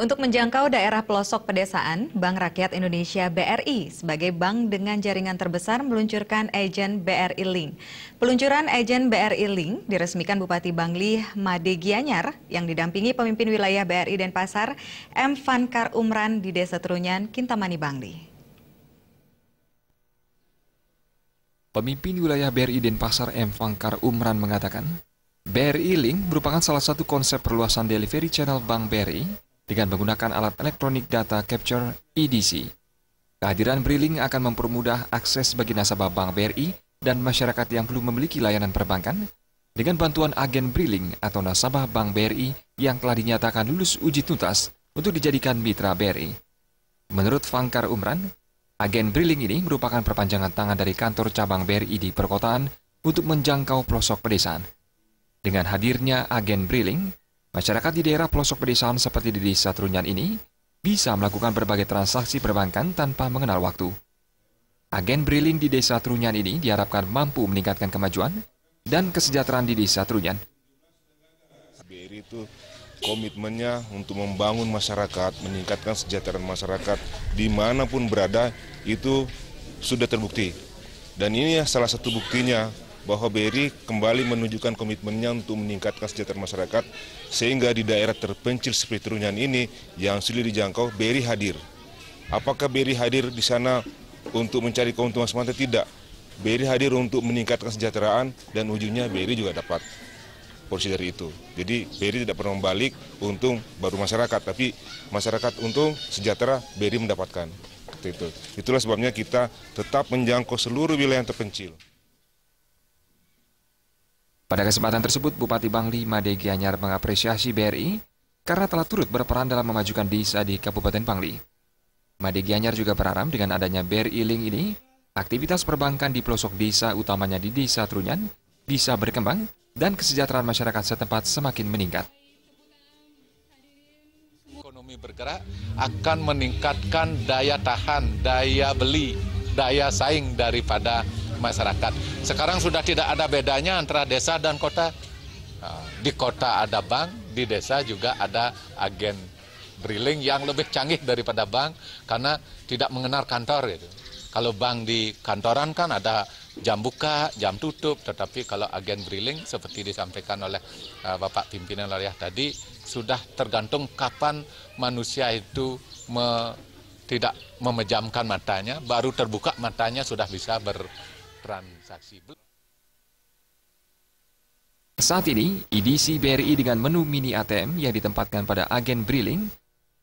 Untuk menjangkau daerah pelosok pedesaan, Bank Rakyat Indonesia BRI sebagai bank dengan jaringan terbesar meluncurkan agent BRI Link. Peluncuran agent BRI Link diresmikan Bupati Bangli Made Gianyar yang didampingi pemimpin wilayah BRI Denpasar M. Fankar Umran di Desa Terunyan, Kintamani Bangli. Pemimpin wilayah BRI Denpasar M. Fankar Umran mengatakan, BRI Link merupakan salah satu konsep perluasan delivery channel Bank BRI dengan menggunakan alat elektronik data capture EDC. Kehadiran Briling akan mempermudah akses bagi nasabah Bank BRI dan masyarakat yang belum memiliki layanan perbankan dengan bantuan agen Briling atau nasabah Bank BRI yang telah dinyatakan lulus uji tuntas untuk dijadikan mitra BRI. Menurut Fangkar Umran, agen Briling ini merupakan perpanjangan tangan dari kantor cabang BRI di perkotaan untuk menjangkau pelosok pedesaan. Dengan hadirnya agen Briling, Masyarakat di daerah pelosok pedesaan seperti di desa Trunyan ini bisa melakukan berbagai transaksi perbankan tanpa mengenal waktu. Agen Briling di desa Trunyan ini diharapkan mampu meningkatkan kemajuan dan kesejahteraan di desa Trunyan. BRI itu komitmennya untuk membangun masyarakat, meningkatkan kesejahteraan masyarakat dimanapun berada itu sudah terbukti. Dan ini salah satu buktinya bahwa BRI kembali menunjukkan komitmennya untuk meningkatkan kesejahteraan masyarakat sehingga di daerah terpencil seperti Runyan ini yang sulit dijangkau BRI hadir. Apakah BRI hadir di sana untuk mencari keuntungan semata? Tidak. BRI hadir untuk meningkatkan kesejahteraan dan ujungnya BRI juga dapat porsi dari itu. Jadi BRI tidak pernah membalik untung baru masyarakat, tapi masyarakat untung sejahtera BRI mendapatkan. Itu. Itulah sebabnya kita tetap menjangkau seluruh wilayah yang terpencil. Pada kesempatan tersebut, Bupati Bangli Made Gianyar mengapresiasi BRI karena telah turut berperan dalam memajukan desa di Kabupaten Bangli. Made Gianyar juga berharap dengan adanya BRI Link ini, aktivitas perbankan di pelosok desa utamanya di desa Trunyan bisa berkembang dan kesejahteraan masyarakat setempat semakin meningkat ekonomi bergerak akan meningkatkan daya tahan, daya beli, daya saing daripada masyarakat. Sekarang sudah tidak ada bedanya antara desa dan kota. Ah, di kota ada bank, di desa juga ada agen briling yang lebih canggih daripada bank karena tidak mengenal kantor gitu. Kalau bank di kantoran kan ada jam buka, jam tutup, tetapi kalau agen briling seperti disampaikan oleh ah, Bapak pimpinan lariah tadi sudah tergantung kapan manusia itu me, tidak memejamkan matanya, baru terbuka matanya sudah bisa ber, transaksi Saat ini, IDC BRI dengan menu mini ATM yang ditempatkan pada agen Briling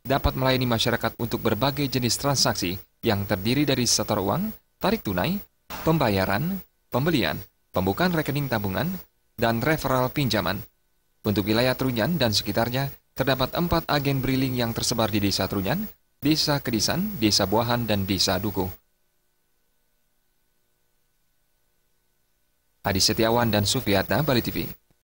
dapat melayani masyarakat untuk berbagai jenis transaksi yang terdiri dari setor uang, tarik tunai, pembayaran, pembelian, pembukaan rekening tabungan, dan referral pinjaman. Untuk wilayah Trunyan dan sekitarnya, terdapat empat agen Briling yang tersebar di Desa Trunyan, Desa Kedisan, Desa Buahan, dan Desa Duku. Adi Setiawan dan Sufiata Bali TV.